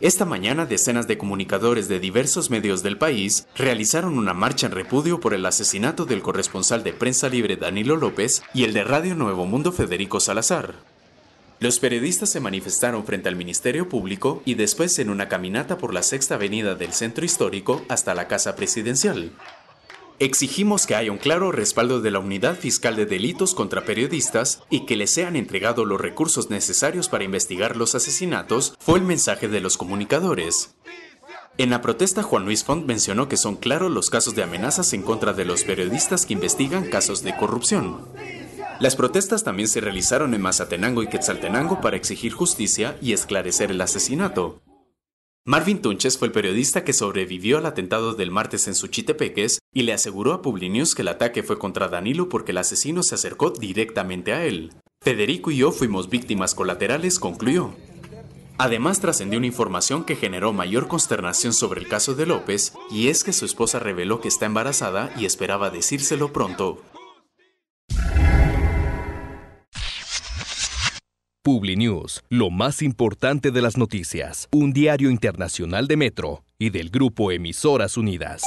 Esta mañana decenas de comunicadores de diversos medios del país realizaron una marcha en repudio por el asesinato del corresponsal de Prensa Libre Danilo López y el de Radio Nuevo Mundo Federico Salazar. Los periodistas se manifestaron frente al Ministerio Público y después en una caminata por la Sexta Avenida del Centro Histórico hasta la Casa Presidencial. Exigimos que haya un claro respaldo de la Unidad Fiscal de Delitos contra Periodistas y que les sean entregados los recursos necesarios para investigar los asesinatos, fue el mensaje de los comunicadores. En la protesta, Juan Luis Font mencionó que son claros los casos de amenazas en contra de los periodistas que investigan casos de corrupción. Las protestas también se realizaron en Mazatenango y Quetzaltenango para exigir justicia y esclarecer el asesinato. Marvin Tunches fue el periodista que sobrevivió al atentado del martes en Suchitepeques y le aseguró a Publinews que el ataque fue contra Danilo porque el asesino se acercó directamente a él. Federico y yo fuimos víctimas colaterales, concluyó. Además trascendió una información que generó mayor consternación sobre el caso de López, y es que su esposa reveló que está embarazada y esperaba decírselo pronto. PubliNews, lo más importante de las noticias, un diario internacional de Metro y del grupo Emisoras Unidas.